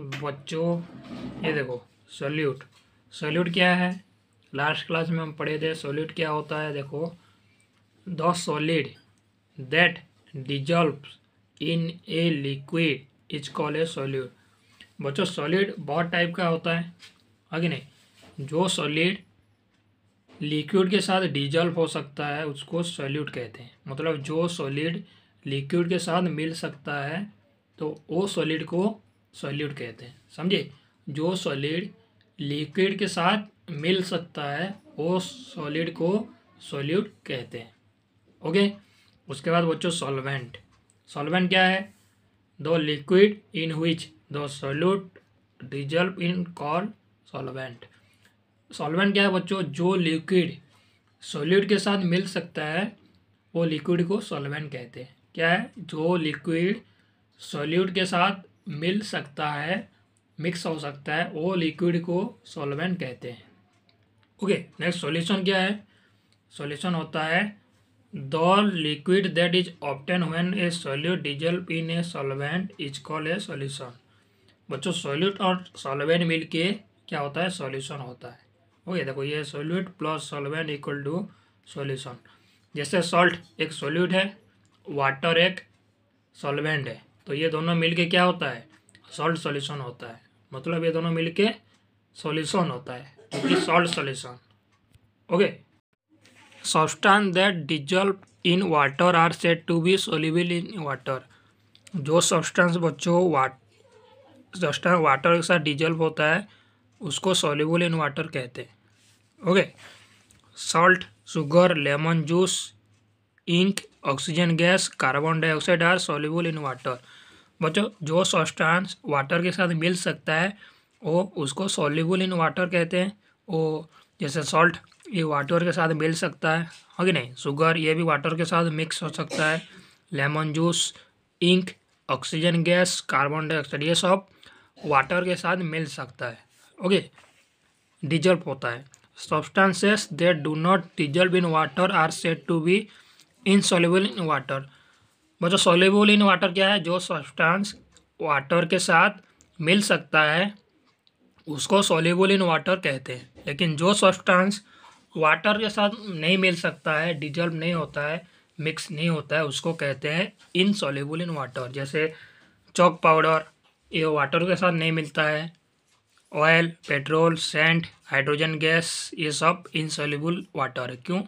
बच्चों ये देखो सोल्यूट सोल्यूट क्या है लास्ट क्लास में हम पढ़े थे सोल्यूट क्या होता है देखो the solid that dissolve in a liquid is call a solute बच्चों सॉलिड बहुत टाइप का होता है आगे नहीं जो सॉलिड लिक्विड के साथ डिजॉल्व हो सकता है उसको सॉल्यूट कहते हैं मतलब जो सॉलिड लिक्विड के साथ मिल सकता है तो वो सॉलिड को सॉलिड कहते हैं समझे जो सॉलिड लिक्विड के साथ मिल सकता है वो सॉलिड को सॉल्यूट कहते हैं ओके उसके बाद बच्चों सॉल्वेंट सॉल्वेंट क्या है the liquid in which the solute dissolve in call solvent solvent क्या है बच्चों जो लिक्विड सॉल्यूट के साथ मिल सकता है वो लिक्विड को सॉल्वेंट कहते हैं क्या है जो लिक्विड सॉल्यूट के साथ मिल सकता है मिक्स हो सकता है वो लिक्विड को सॉल्वेंट कहते हैं ओके नेक्स्ट सॉल्यूशन क्या है सॉल्यूशन होता है the liquid that is obtained when a solute dissolve in a solvent is called a solution बच्चों सॉल्यूट और सॉल्वेंट मिल के क्या होता है सॉल्यूशन होता है ओके देखो ये solute plus solvent equal to solution जैसे सॉल्ट एक सॉल्यूट है वाटर एक सॉल्वेंट है तो ये दोनों मिलके क्या होता है सॉल्ट सॉल्यूशन होता है मतलब ये दोनों मिलके सॉल्यूशन होता है क्योंकि salt solution okay substance that dissolve in water are said to be soluble in water जो सब्सटेंस बच्चों वाट सब्सटेंस वाटर के साथ डिजल्व होता है उसको सोल्यूबल इन वाटर कहते हैं okay salt sugar lemon juice ink oxygen gas carbon dioxide are soluble in water बच्चों जो सॉस्टांस वाटर के साथ मिल सकता है वो उसको सॉल्यूबल इन वाटर कहते हैं वो जैसे सॉल्ट ये वाटर के साथ मिल सकता है है कि नहीं शुगर ये भी वाटर के साथ मिक्स हो सकता है lemon juice ink oxygen gas carbon dioxide ये सब वाटर के साथ मिल सकता है ओके डिजर्व होता है substances that do not dissolve in water are said to be insoluble in water बच्चों सोलेबल इन वाटर क्या है जो सब्सटेंस वाटर के साथ मिल सकता है उसको सोलेबल इन वाटर कहते हैं लेकिन जो सब्सटेंस वाटर के साथ नहीं मिल सकता है डिजल्व नहीं होता है मिक्स नहीं होता है उसको कहते हैं इनसॉल्यूबल इन वाटर जैसे चौक पाउडर ये वाटर के साथ नहीं मिलता है oil petrol sand hydrogen gas ये सब इनसॉल्यूबल वाटर है क्यों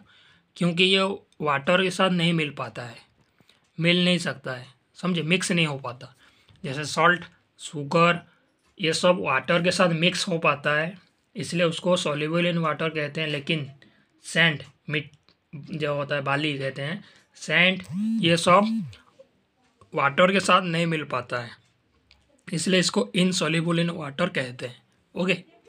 क्योंकि ये वाटर के साथ नहीं मिल पाता है मिल नहीं सकता है समझे मिक्स नहीं हो पाता जैसे सॉल्ट शुगर ये सब वाटर के साथ मिक्स हो पाता है इसलिए उसको सोल्यूबल इन वाटर कहते हैं लेकिन सेंट मिट जो होता है बाली कहते हैं सेंट ये सब वाटर के साथ नहीं मिल पाता है इसलिए इसको सोल्यूबल इन वाटर कहते हैं ओके